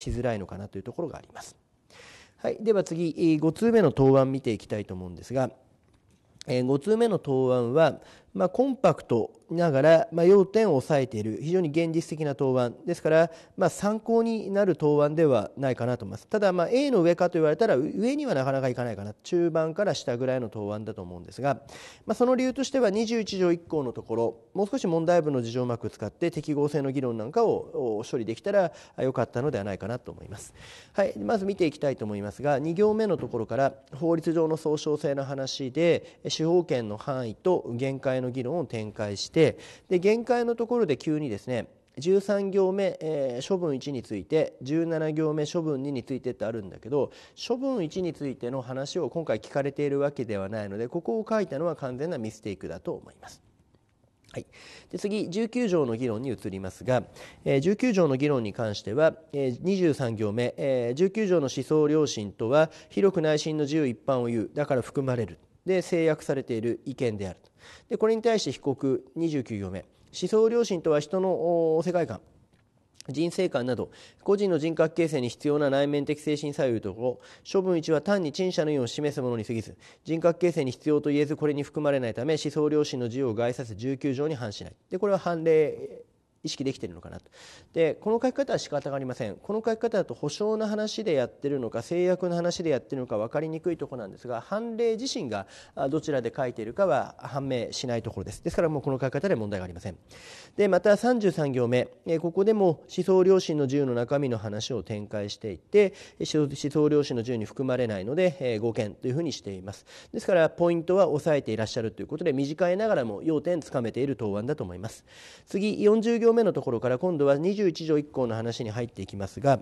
しづらいのかなというところがあります。はい、では次、5通目の答案見ていきたいと思うんですが、5通目の答案は、まあ、コンパクトながら、まあ、要点を抑えている非常に現実的な答案ですから、まあ、参考になる答案ではないかなと思いますただ、まあ、A の上かと言われたら上にはなかなかいかないかな中盤から下ぐらいの答案だと思うんですが、まあ、その理由としては21条1項のところもう少し問題文の事情をうまく使って適合性の議論なんかを処理できたらよかったのではないかなと思います、はい、まず見ていきたいと思いますが2行目のところから法律上の総称性の話で司法権の範囲と限界のの議論を展開してで限界のところで急にですね13行目、えー、処分1について17行目処分2についてってあるんだけど処分1についての話を今回聞かれているわけではないのでここを書いたのは完全なミステイクだと思います。はい、で次19条の議論に移りますが、えー、19条の議論に関しては、えー、23行目、えー、19条の思想良心とは広く内心の自由一般を言うだから含まれるで制約されている意見であるでこれに対して被告29行目思想良心とは人の世界観人生観など個人の人格形成に必要な内面的精神作用ところ処分1は単に陳謝の意を示すものに過ぎず人格形成に必要と言えずこれに含まれないため思想良心の自由を害させ19条に反しないでこれは判例意識できてるのかなとでこの書き方は仕方がありませんこの書き方だと保証の話でやってるのか制約の話でやってるのか分かりにくいところなんですが判例自身がどちらで書いているかは判明しないところですですからもうこの書き方で問題がありませんでまた33行目ここでも思想良心の自由の中身の話を展開していって思想良心の自由に含まれないので合憲というふうにしていますですからポイントは抑えていらっしゃるということで短いながらも要点つかめている答案だと思います次40行目のところから今度は21条1項の話に入っていきますが、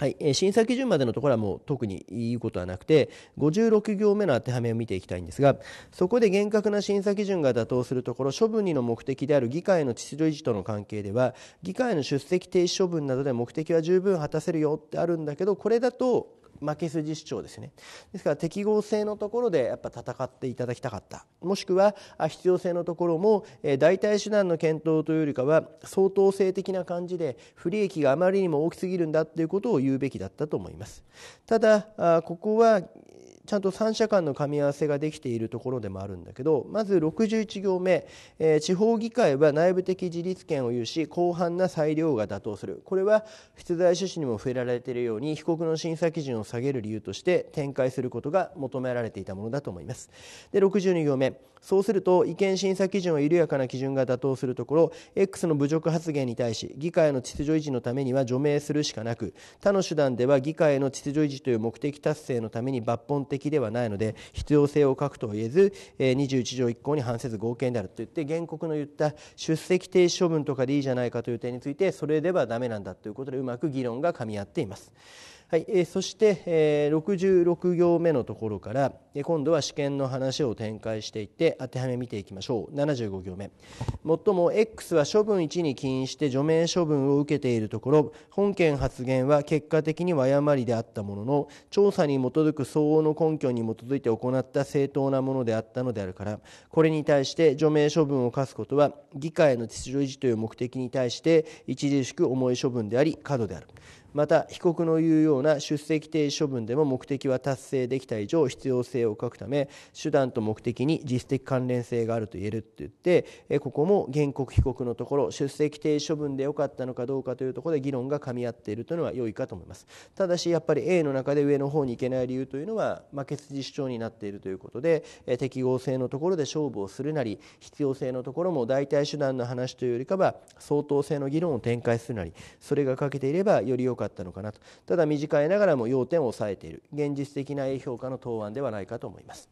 はいえ審査基準までのところはもう特に言うことはなくて56行目の当てはめを見ていきたいんですがそこで厳格な審査基準が妥当するところ処分にの目的である議会の秩序維持との関係では議会の出席停止処分などで目的は十分果たせるよってあるんだけどこれだと負け筋主張ですねですから適合性のところでやっぱ戦っていただきたかったもしくは必要性のところも代替手段の検討というよりかは相当性的な感じで不利益があまりにも大きすぎるんだということを言うべきだったと思いますただここはちゃんと3者間の噛み合わせができているところでもあるんだけどまず61行目、えー、地方議会は内部的自立権を有し広範な裁量が妥当するこれは出題趣旨にも触れられているように被告の審査基準を下げる理由として展開することが求められていたものだと思いますで62行目そうすると意見審査基準は緩やかな基準が妥当するところ X の侮辱発言に対し議会の秩序維持のためには除名するしかなく他の手段では議会の秩序維持という目的達成のために抜本的ではないので必要性を欠くとは言えず21条1項に反せず合憲であると言って原告の言った出席停止処分とかでいいじゃないかという点についてそれではダメなんだということでうまく議論が噛み合っています。はいえー、そして、えー、66行目のところから、えー、今度は試験の話を展開していって当てはめ見ていきましょう75行目もっとも X は処分1に起因して除名処分を受けているところ本件発言は結果的には誤りであったものの調査に基づく相応の根拠に基づいて行った正当なものであったのであるからこれに対して除名処分を課すことは議会の秩序維持という目的に対して著しく重い処分であり過度であるまた被告の言うようような出席停止処分でも目的は達成できた以上必要性を欠くため手段と目的に実質的関連性があると言えるって言ってえここも原告被告のところ出席停止処分で良かったのかどうかというところで議論が噛み合っているというのは良いかと思いますただしやっぱり A の中で上の方に行けない理由というのは負け筋主張になっているということでえ適合性のところで勝負をするなり必要性のところも代替手段の話というよりかは相当性の議論を展開するなりそれが欠けていればより良かったのかなとただ身短いながらも要点を抑えている現実的な A 評価の答案ではないかと思います。